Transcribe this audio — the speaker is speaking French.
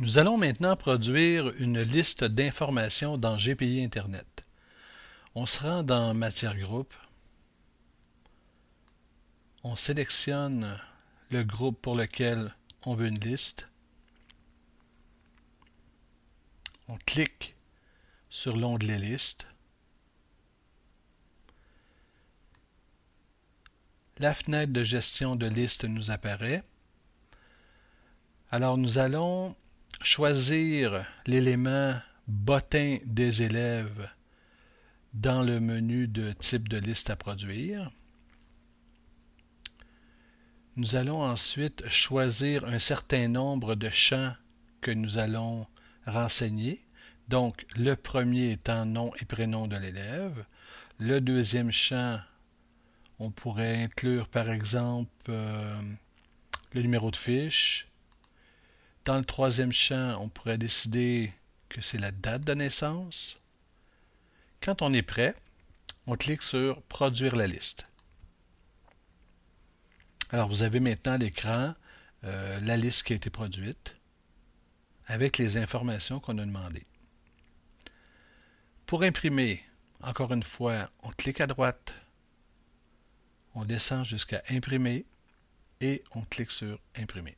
Nous allons maintenant produire une liste d'informations dans GPI Internet. On se rend dans Matière groupe. On sélectionne le groupe pour lequel on veut une liste. On clique sur l'onglet Listes. La fenêtre de gestion de liste nous apparaît. Alors nous allons choisir l'élément bottin des élèves dans le menu de type de liste à produire. Nous allons ensuite choisir un certain nombre de champs que nous allons renseigner. Donc, le premier étant nom et prénom de l'élève. Le deuxième champ, on pourrait inclure par exemple euh, le numéro de fiche, dans le troisième champ, on pourrait décider que c'est la date de naissance. Quand on est prêt, on clique sur Produire la liste. Alors vous avez maintenant à l'écran euh, la liste qui a été produite avec les informations qu'on a demandées. Pour imprimer, encore une fois, on clique à droite, on descend jusqu'à Imprimer et on clique sur Imprimer.